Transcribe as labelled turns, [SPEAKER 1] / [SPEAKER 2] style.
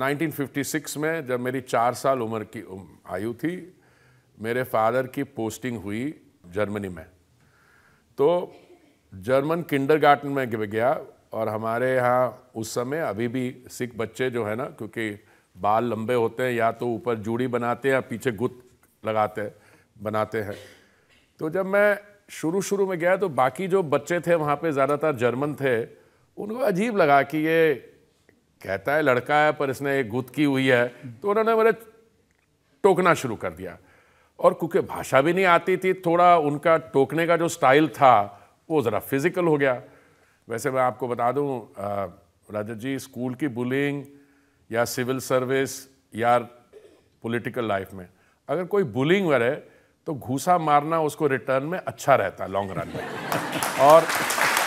[SPEAKER 1] 1956 में जब मेरी चार साल उम्र की आयु थी मेरे फादर की पोस्टिंग हुई जर्मनी में तो जर्मन किंडर में गया और हमारे यहाँ उस समय अभी भी सिख बच्चे जो है ना क्योंकि बाल लंबे होते हैं या तो ऊपर जूड़ी बनाते हैं या पीछे गुत लगाते बनाते हैं तो जब मैं शुरू शुरू में गया तो बाकी जो बच्चे थे वहाँ पे ज़्यादातर जर्मन थे उनको अजीब लगा कि ये कहता है लड़का है पर इसने एक गुत की हुई है तो उन्होंने मेरे टोकना शुरू कर दिया और क्योंकि भाषा भी नहीं आती थी थोड़ा उनका टोकने का जो स्टाइल था वो ज़रा फिज़िकल हो गया वैसे मैं आपको बता दूं राजा जी स्कूल की बुलिंग या सिविल सर्विस या पॉलिटिकल लाइफ में अगर कोई बुलिंग करे तो घूसा मारना उसको रिटर्न में अच्छा रहता है लॉन्ग रन में और